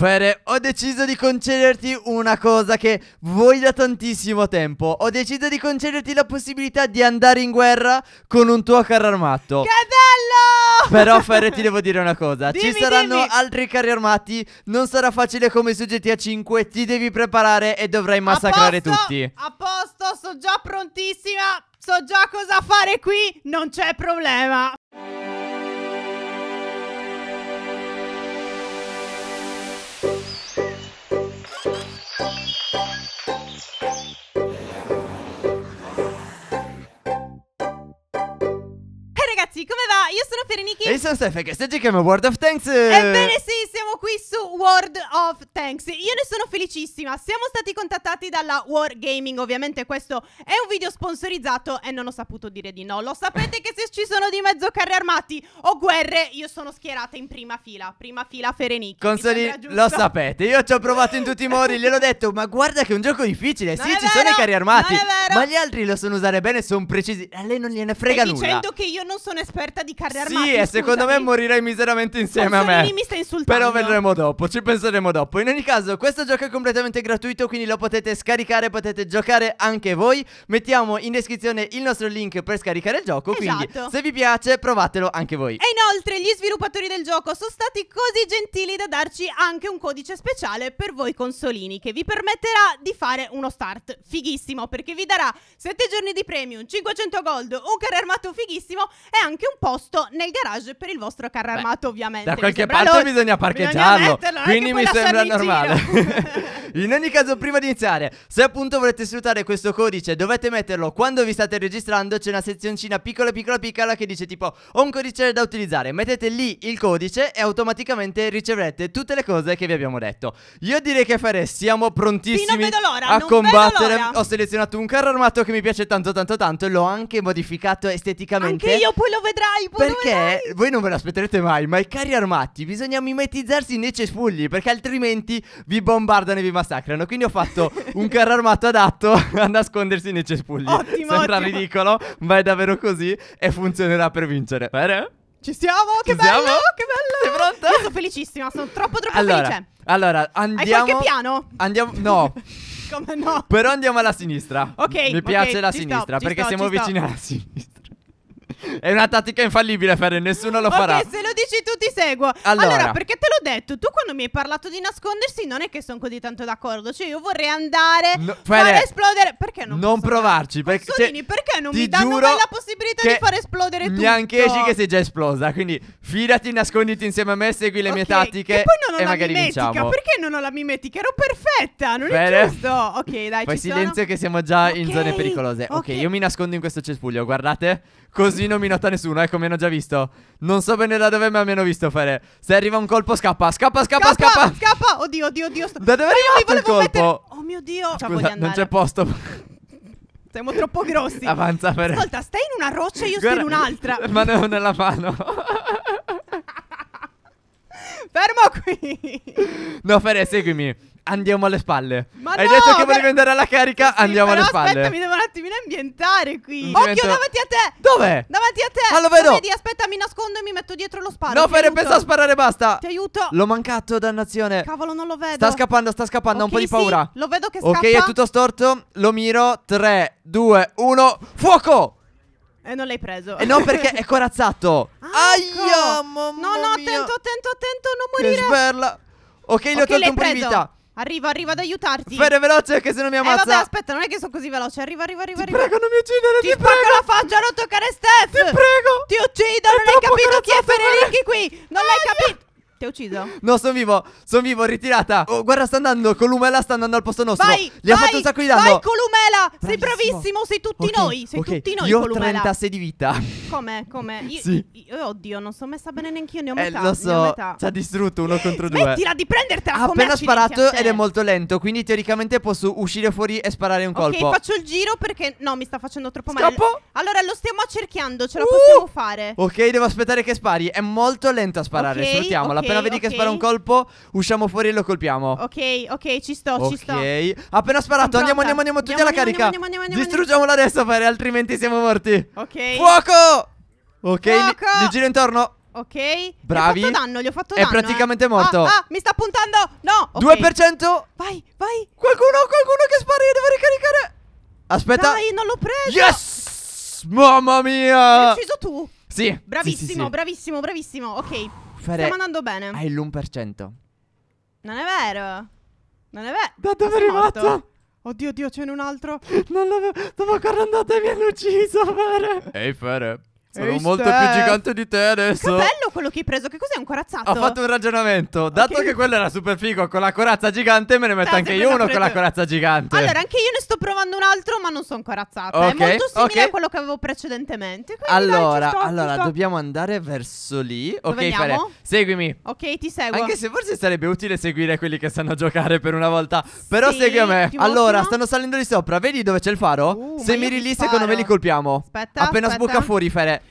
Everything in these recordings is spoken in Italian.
Fere, ho deciso di concederti una cosa che vuoi da tantissimo tempo. Ho deciso di concederti la possibilità di andare in guerra con un tuo carro armato. Cadello! Però, Fere, ti devo dire una cosa: dimmi, ci saranno dimmi. altri carri armati. Non sarà facile come su GTA 5. Ti devi preparare e dovrai massacrare a posto, tutti. A posto, sono già prontissima. So già cosa fare qui. Non c'è problema. Jestem Stefek, Estetykiem Award of Thanks! Embarrassing! qui su World of Tanks. Io ne sono felicissima. Siamo stati contattati dalla Wargaming. Ovviamente questo è un video sponsorizzato e non ho saputo dire di no. Lo sapete che se ci sono di mezzo carri armati o guerre, io sono schierata in prima fila. Prima fila Ferenicchi. Consoli, lo sapete. Io ci ho provato in tutti i modi. Gliel'ho detto, ma guarda che è un gioco difficile. Non sì, ci vero, sono i carri armati. Ma gli altri lo sanno usare bene, sono precisi. A lei non gliene frega Stai nulla. dicendo che io non sono esperta di carri armati. Sì, e secondo me morirei miseramente insieme Consolini a me. mi sta insultando. Però ve lo penseremo dopo, ci penseremo dopo. In ogni caso, questo gioco è completamente gratuito, quindi lo potete scaricare, potete giocare anche voi. Mettiamo in descrizione il nostro link per scaricare il gioco, esatto. quindi se vi piace provatelo anche voi. E inoltre gli sviluppatori del gioco sono stati così gentili da darci anche un codice speciale per voi consolini che vi permetterà di fare uno start fighissimo perché vi darà 7 giorni di premium, 500 gold, un carro armato fighissimo e anche un posto nel garage per il vostro carro armato ovviamente. Da qualche parte bisogna parcheggiare farlo. Quindi mi sembra normale. In ogni caso, prima di iniziare, se appunto volete sfruttare questo codice, dovete metterlo quando vi state registrando. C'è una sezioncina piccola, piccola, piccola che dice tipo ho un codice da utilizzare. Mettete lì il codice e automaticamente riceverete tutte le cose che vi abbiamo detto. Io direi che fare, siamo prontissimi sì, a combattere. Ho selezionato un carro armato che mi piace tanto, tanto, tanto. L'ho anche modificato esteticamente. Anche io poi lo vedrai. Poi perché lo vedrai. voi non ve l'aspetterete mai, ma i carri armati bisogna mimetizzarsi nei cespugli perché altrimenti vi bombardano e vi mandano massacrano. Quindi ho fatto un carro armato adatto a nascondersi nei cespugli. Ottimo, Sembra ottimo. ridicolo, ma è davvero così e funzionerà per vincere. Bene? Ci siamo? Ci che siamo? bello! Che bello! Sei pronta? Io sono felicissima, sono troppo troppo allora, felice. Allora, andiamo. Hai qualche piano? Andiamo. No. Come no? Però andiamo alla sinistra. Ok. Mi piace okay, la sinistra sto, perché sto, siamo vicini sto. alla sinistra. È una tattica infallibile, Ferre, nessuno lo farà. farà. se lo dici tu ti seguo. Allora. allora. perché te l'ho detto? Tu quando mi hai parlato di nascondersi non è che sono così tanto d'accordo. Cioè, io vorrei andare, no, Ferre, fare esplodere. Perché non Non provarci, perché... Consolini, cioè, perché non mi danno mai la possibilità di far esplodere tutto? Neanche esci che sei già esplosa, quindi fidati, nasconditi insieme a me, segui le okay, mie tattiche e poi non ho e la magari mimetica, vinciamo. perché non ho la mimetica? Ero perfetta, non Ferre. è giusto. Ok, dai, Fai silenzio sono. che siamo già okay. in zone pericolose. ok, io mi nascondo in questo cespuglio, guardate. Così non mi nota nessuno, ecco, mi hanno già visto. Non so bene da dove, ma mi hanno visto fare. Se arriva un colpo, scappa, scappa, scappa, scappa. Scappa, scappa. Oddio, oddio, oddio. Da dove è arrivato il colpo? Mettere... Oh mio Dio. Scusa, non c'è posto. Siamo troppo grossi. Avanza per... Ascolta, stai in una roccia, e io Guarda... sto in un'altra. Ma ne ho nella mano. Fermo qui. No, Fere, seguimi. Andiamo alle spalle. Ma Hai no, detto che volevi andare alla carica? Sì, andiamo alle spalle. Aspetta, mi devo un attimino ambientare qui. Mi mm. Occhio davanti a te. Dove? Davanti a te. Ma lo vedo. vedi, aspetta, mi nascondo e mi metto dietro lo sparo. No, Fere, pensa a sparare, basta. Ti aiuto. L'ho mancato, dannazione. Cavolo, non lo vedo. Sta scappando, sta scappando. Okay, un po' di paura. Sì, lo vedo che scappa. Ok, è tutto storto. Lo miro. 3, 2, 1. Fuoco! E non l'hai preso. E eh non perché è corazzato. Ah, Aia, ecco. mamma No, no, attento, attento, attento, non morire. Che sberla. Ok, gli okay, ho tolto un po' di vita. Arrivo, arrivo ad mm. aiutarti. Fede veloce che se non mi eh, ammazza. Eh, vabbè, aspetta, non è che sono così veloce. Arrivo, arrivo, arrivo. Ti arrivo. prego, non mi uccidere, ti, ti prego. la faccia, non toccare Steph. Ti prego. Ti uccido, è non hai capito chi è Federici qui. Non l'hai capito. Ti ha ucciso? No, sono vivo, sono vivo, ritirata. Oh, guarda, sta andando, Columella sta andando al posto nostro. Vai, Gli vai, ha fatto un sacco di danno. Vai, Columella, sei bravissimo, sei tutti okay, noi, sei okay. tutti noi, Io ho 36 di vita. Come, come? Io, sì. io, oddio, non sono messa bene neanche io, ne ho messa eh, metà. Eh, lo so, ci ha distrutto uno contro due. Smettila di prendertela Ha appena sparato ed è molto lento, quindi teoricamente posso uscire fuori e sparare un colpo. Ok, faccio il giro perché no, mi sta facendo troppo male. Scappo? Allora lo stiamo accerchiando, ce la uh! possiamo fare. Ok, devo aspettare che spari, è molto lento a sparare, okay, salutiamola okay, appena vedi che spara un colpo, usciamo fuori e lo colpiamo. Ok, ok, ci sto, ci sto. Ok. Appena sparato, andiamo, andiamo, andiamo, tutti Andiamo, alla andiamo, carica. andiamo, andiamo, andiamo, Distruggiamola adesso, Fare, altrimenti siamo morti. Ok. Fuoco! Ok, li- Fuoco! giro intorno. Ok. Bravi. Gli ho fatto danno, gli ho fatto danno. È eh. praticamente eh. morto. Ah, ah, mi sta puntando. No. ok. 2%. Vai, vai. Qualcuno, qualcuno che spara, io devo ricaricare. Aspetta. Dai, non l'ho preso. Yes! Mamma mia! L'hai ucciso tu. Sì. Bravissimo, sì, sì, sì. bravissimo, bravissimo. Ok fare... Stiamo andando bene. Hai l'1%. Non è vero. Non è vero. Da dove è arrivato? Morto? Oddio, Dio, ce n'è un altro. Non l'avevo. Stavo correndo e mi hanno ucciso, Fere. Ehi, Fere. Sono Ehi, molto Steph. più gigante di te adesso. Che quello che hai preso. Che cos'è un corazzato? Ho fatto un ragionamento. Dato okay. che quello era super figo con la corazza gigante, me ne metto Dai, anche io uno con la corazza gigante. Allora, anche io ne sto provando un altro, ma non sono corazzato. Okay. È molto simile okay. a quello che avevo precedentemente. allora, dai, sto, allora dobbiamo andare verso lì. Dove ok, Fere, seguimi. Ok, ti seguo. Anche se forse sarebbe utile seguire quelli che sanno giocare per una volta. Però sì, segui a me. Allora, ultimo. stanno salendo lì sopra. Vedi dove c'è il faro? Uh, se mi lì, secondo ecco, me li colpiamo. Aspetta. Appena aspetta. sbocca fuori, Fere.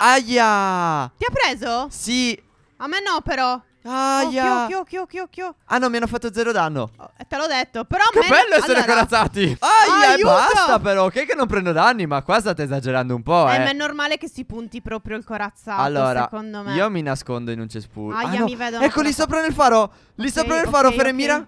Aia! Ti ha preso? Sì. A me no, però. Aia. Occhio, occhio, occhio, occhio. Ah no, mi hanno fatto zero danno. Oh, te l'ho detto, però che a me... bello essere allora... corazzati. Aia, Aiuto! e basta però. Che che non prendo danni, ma qua state esagerando un po', eh. eh. ma è normale che si punti proprio il corazzato, allora, secondo me. io mi nascondo in un cespuglio. Aia, ah, no. mi vedo. Eccoli sopra nel faro. Lì okay, sopra nel faro, okay, Feremira. Okay.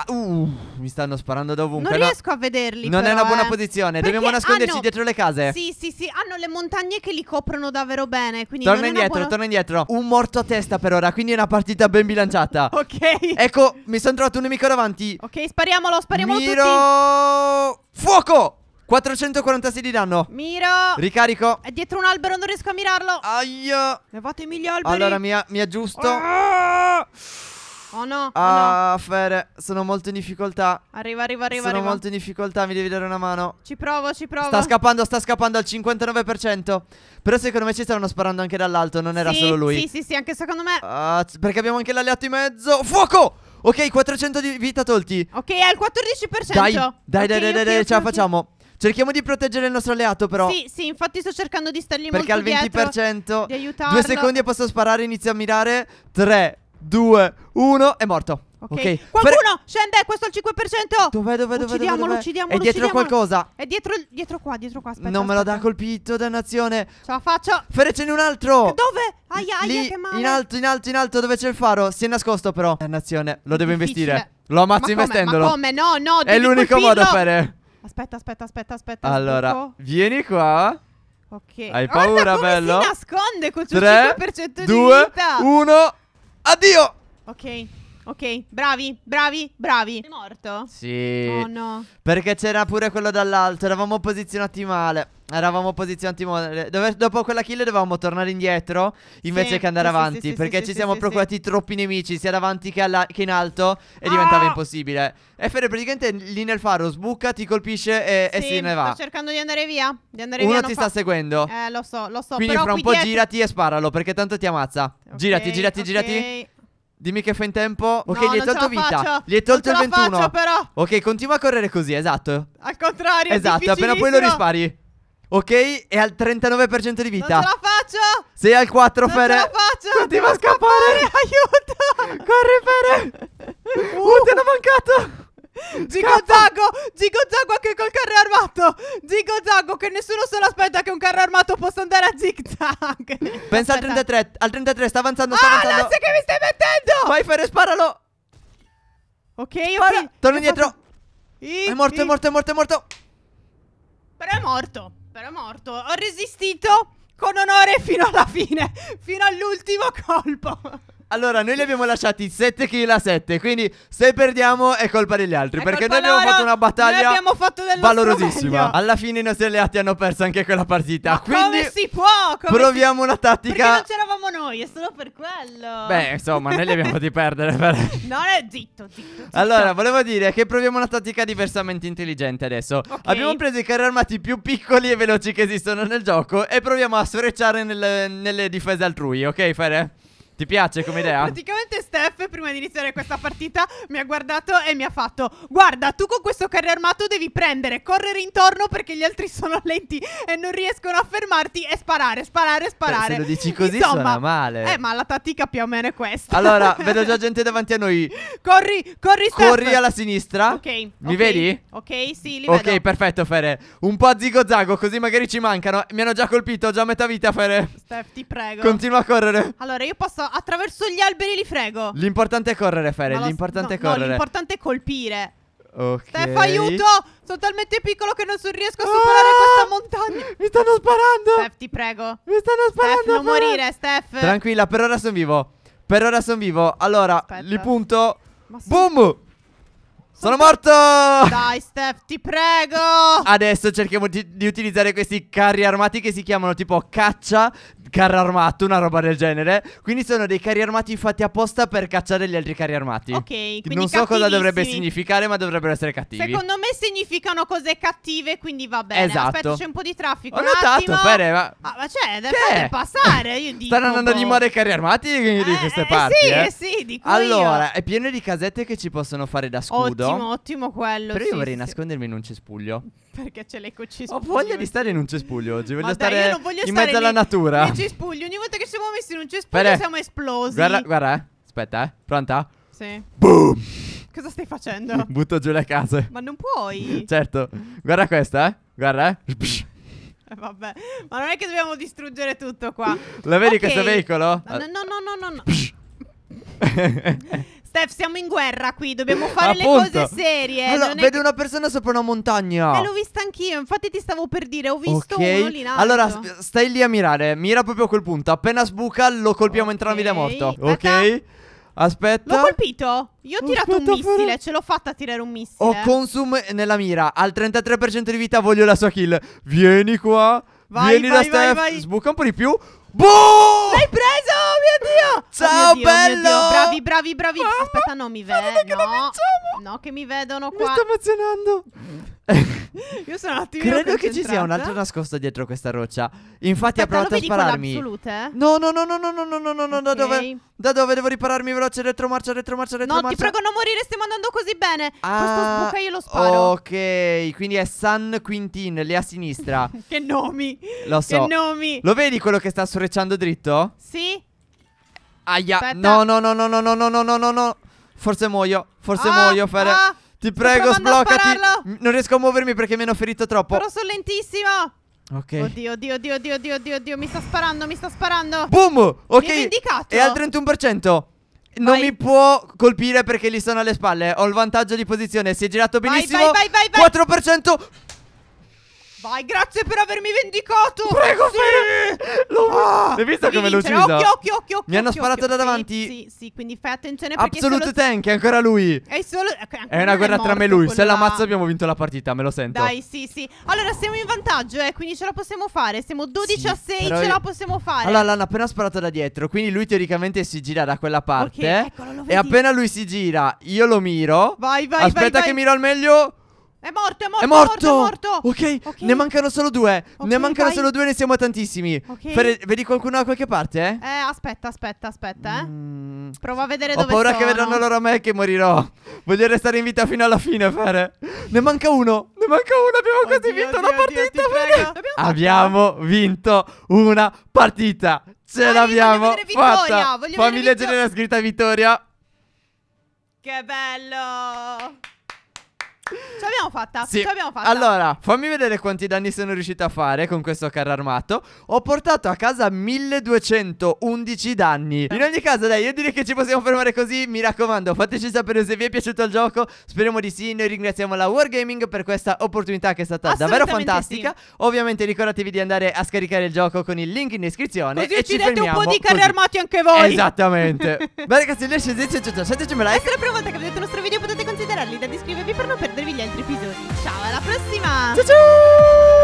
Ah, uh, mi stanno sparando da ovunque. Non riesco no. a vederli. Non però, è una buona eh. posizione. Perché Dobbiamo nasconderci hanno... dietro le case. Sì, sì, sì. Hanno le montagne che li coprono davvero bene. Quindi torna indietro, buona... torna indietro. Un morto a testa per ora. Quindi è una partita ben bilanciata. ok. Ecco, mi sono trovato un nemico davanti. Ok, spariamolo, spariamolo. Miro... Tutti. Fuoco! 446 di danno. Miro. Ricarico. È dietro un albero, non riesco a mirarlo. Aia. Levatemi gli alberi. Allora, mi, mi aggiusto. Ah! Oh no. Ah, oh no. Fer, sono molto in difficoltà. Arriva, arriva, arriva. Sono arriva. molto in difficoltà, mi devi dare una mano. Ci provo, ci provo. Sta scappando, sta scappando al 59%. Però secondo me ci stavano sparando anche dall'alto, non era solo lui. Sì, sì, sì, anche secondo me. Ah, perché abbiamo anche l'alleato in mezzo. Fuoco! Ok, 400 di vita tolti. Ok, al 14%. Dai, dai, okay, dai, dai, okay, dai, okay, ce la facciamo. Cerchiamo di proteggere il nostro alleato, però. Sì, sì, infatti sto cercando di stargli Perché molto dietro. Perché al 20%. di aiutarlo. Due secondi e posso sparare, inizio a mirare. 3, 2, 1, è morto. Ok. okay. Qualcuno scende, questo è il 5%. Dov'è, dove, dove? Uccidiamolo, dov'è? uccidiamolo. È dietro uccidiamolo. qualcosa. È dietro, dietro qua, dietro qua. Aspetta, non aspetta. me lo dà colpito, dannazione. Ce la faccio. Fere, ce un altro. Dove? Aia, aia, Lì, che male. In alto, in alto, in alto, dove c'è il faro. Si è nascosto, però. Dannazione, lo devo investire. Lo ammazzo ma investendolo. Ma come? No, no, È l'unico colpirlo. modo, Fere. Aspetta, aspetta, aspetta, aspetta. Allora, aspetta. Oh. vieni qua. Ok. Hai paura, Guarda come bello? Si nasconde col suo 3, 5% 2, di vita. 1 Addio! Ok. Ok, bravi, bravi, bravi. Sei morto? Sì. Oh no. Perché c'era pure quello dall'alto. Eravamo posizionati male. Eravamo posizionati male. Dove, dopo quella kill dovevamo tornare indietro invece sì, che andare sì, avanti. Sì, perché ci siamo procurati troppi nemici, sia davanti che, alla, che in alto. E ah! diventava impossibile. E Fere praticamente lì nel faro sbucca, ti colpisce e, e se ne va. Sto cercando di andare via. Di andare Uno via, ti sta fa... seguendo. Eh, lo so, lo so. Quindi fra un po' dietro... girati e sparalo perché tanto ti ammazza. Okay, girati, girati, okay. girati. Dimmi che fai in tempo. Ok, no, gli hai tolto vita. Faccio. Gli hai tolto non il 21. Faccio, però. Ok, continua a correre così, esatto. Al contrario. Esatto, appena poi lo rispari. Ok, è al 39% di vita. Non ce la faccio. Sei al 4, non Fere. Non ce la faccio. Continua a scappare. Aiuto. Corri, Fere. Uh, uh ti hanno mancato. Zigozago. zago anche col carrello. Ziggo, Ziggo Zaggo, che nessuno se lo aspetta che un carro armato possa andare a zig zag. Pensa al 33, al 33, sta avanzando, sta ah, avanzando. Ah, che mi stai mettendo! Vai Ferre, sparalo! Ok, io Spara, qui... torna indietro. Fatto... è morto, è morto, è morto, è morto. Però è morto, però è morto. Ho resistito con onore fino alla fine, fino all'ultimo colpo. Allora, noi li abbiamo lasciati 7 kg a 7. Quindi, se perdiamo, è colpa degli altri. È perché noi abbiamo loro. fatto una battaglia noi fatto valorosissima. Alla fine, i nostri alleati hanno perso anche quella partita. Ma quindi, come si può? Come proviamo si... una tattica. Perché non c'eravamo noi, è solo per quello. Beh, insomma, noi li abbiamo fatti perdere. Per... No, è zitto, zitto, zitto, Allora, volevo dire che proviamo una tattica diversamente intelligente adesso. Okay. Abbiamo preso i carri armati più piccoli e veloci che esistono nel gioco. E proviamo a sfrecciare nel, nelle difese altrui, ok, Fere? Ti piace come idea? Praticamente Steph, prima di iniziare questa partita, mi ha guardato e mi ha fatto Guarda, tu con questo carro armato devi prendere, correre intorno perché gli altri sono lenti e non riescono a fermarti e sparare, sparare, sparare. Beh, se lo dici così Insomma, suona male. Eh, ma la tattica più o meno è questa. Allora, vedo già gente davanti a noi. Corri, corri Steph. Corri alla sinistra. Ok. Mi okay, vedi? Ok, sì, li okay, vedo. Ok, perfetto, Fere. Un po' a zigo zago, così magari ci mancano. Mi hanno già colpito, ho già metà vita, Fere. Steph, ti prego. Continua a correre. Allora, io posso attraverso gli alberi li frego. L'importante è correre, Fere. L'importante no, è correre. No, l'importante è colpire. Ok. Stefano, aiuto! Sono talmente piccolo che non riesco a ah! superare ah! questa montagna. Mi stanno sparando. Steph, ti prego. Mi stanno sparando. Steph, non Fere. morire, Steph. Tranquilla, per ora sono vivo. Per ora sono vivo. Allora, Aspetta. li punto. Boom! Sono morto! Dai, Steph, ti prego! Adesso cerchiamo di, di, utilizzare questi carri armati che si chiamano tipo caccia, carro armato, una roba del genere. Quindi sono dei carri armati fatti apposta per cacciare gli altri carri armati. Ok, quindi Non so cosa dovrebbe significare, ma dovrebbero essere cattivi. Secondo me significano cose cattive, quindi va bene. Esatto. Aspetta, c'è un po' di traffico. Ho notato, Fere, ma... Ah, ma c'è, cioè, deve passare, io dico. Stanno andando di moda i carri armati eh, di queste eh, parti, Sì, eh. eh sì, di cui Allora, io. è pieno di casette che ci possono fare da scudo. Oh, Ottimo, ottimo quello. Però io sì, vorrei sì. nascondermi in un cespuglio. Perché c'è l'eco cespuglio. Ho voglia di stare in un cespuglio oggi. Voglio Vabbè, stare voglio in stare mezzo nei, alla natura. In cespuglio. Ogni volta che siamo messi in un cespuglio Bene. siamo esplosi. Guarda, guarda. Eh. Aspetta, eh. Pronta? Sì. Boom! Cosa stai facendo? Butto giù le case. Ma non puoi. certo. Guarda questa, eh. Guarda, eh. eh. Vabbè, ma non è che dobbiamo distruggere tutto qua. La vedi okay. questo veicolo? No, no, no, no, no. no. Steph, siamo in guerra qui, dobbiamo fare le cose serie. Allora, non vedo che- una persona sopra una montagna. Eh, l'ho vista anch'io, infatti ti stavo per dire, ho visto uno lì in alto. allora stai lì a mirare, mira proprio a quel punto. Appena sbuca lo colpiamo entrambi da morto. Ok? Aspetta. L'ho colpito? Io ho tirato un missile, però- ce l'ho fatta a tirare un missile. Ho consum nella mira, al 33% di vita voglio la sua kill. Vieni qua. Vai, Vieni da vai, vai, Steph. vai. Sbuca un po' di più. Boom! L'hai preso! mio Dio! Ciao, oh mio Dio, oh bello! Oh Dio. Bravi, bravi, bravi. Mamma, ah, Aspetta, non mi vedo. No, che no, che mi vedono qua. Mi sto emozionando. Io sono un attimo Credo che ci sia un altro nascosto dietro questa roccia. Infatti, Aspetta, ha provato a spararmi. Assolute? No, no, no, no, no, no, no, no, no, okay. da dove? Da dove devo ripararmi veloce? marcia, Retromarcia, retromarcia, retromarcia. No, ti prego, non morire, stiamo andando così bene. Ah, Questo sbuca io lo sparo. Ok, quindi è San Quintin, lì a sinistra. che nomi. Lo so. Che nomi. Lo vedi quello che sta sorrecciando dritto? Sì. Aia. Aspetta. No, no, no, no, no, no, no, no, no, no, no. Forse muoio. Forse ah, muoio, Fere. Ah, Ti prego, sbloccati. Non riesco a muovermi perché mi hanno ferito troppo. Però sono lentissimo. Ok. Oddio, oddio, oddio, oddio, oddio, oddio, oddio. Mi sta sparando, mi sta sparando. Boom! Ok. Mi è vendicato. È al 31%. Non vai. mi può colpire perché gli sono alle spalle. Ho il vantaggio di posizione. Si è girato benissimo. Vai, vai, vai, vai, vai. 4%. Vai, grazie per avermi vendicato. Prego, sì. Fere. Hai visto come l'ho ucciso? Occhio, occhio, occhio, Mi hanno sparato da davanti. Sì, sì, quindi fai attenzione perché Absolute Tank, è ancora lui. È solo È una guerra tra me e lui. Se l'ammazzo abbiamo vinto la partita, me lo sento. Dai, sì, sì. Allora siamo in vantaggio, eh, quindi ce la possiamo fare. Siamo 12 a 6, ce la possiamo fare. Allora l'hanno appena sparato da dietro, quindi lui teoricamente si gira da quella parte. Ok, eccolo, lo vedi. E appena lui si gira, io lo miro. Vai, vai, vai. Aspetta che miro al meglio. È morto, è morto, è morto. morto, è morto. Okay. ok, ne mancano solo due. Okay, ne mancano vai. solo due, ne siamo tantissimi. Okay. Fere, vedi qualcuno da qualche parte? Eh, eh aspetta, aspetta, aspetta. Eh. Mm. Prova a vedere Ho dove sono. Ho paura che vedranno loro a me che morirò. Voglio restare in vita fino alla fine, Fere. Ne manca uno. Ne manca uno. Abbiamo oddio, quasi vinto oddio, una partita. Oddio, perché... Abbiamo vinto una partita. Ce l'abbiamo fatta. Fammi leggere la scritta Vittoria. Che bello. Ce l'abbiamo fatta. Sì. Ce l'abbiamo fatta. Allora, fammi vedere quanti danni sono riuscito a fare con questo carro armato. Ho portato a casa 1211 danni. In ogni caso, dai, io direi che ci possiamo fermare così. Mi raccomando, fateci sapere se vi è piaciuto il gioco. Speriamo di sì. Noi ringraziamo la Wargaming per questa opportunità che è stata davvero fantastica. Sì. Ovviamente ricordatevi di andare a scaricare il gioco con il link in descrizione. Così e ci date un po' di carri così. armati anche voi. Esattamente. Beh, ragazzi, lasciateci un like. Se è la prima volta che vedete il nostro video potete considerarli da iscrivervi per non perdervi gli altri altri episodi. Ciao, alla prossima! Ciao ciao!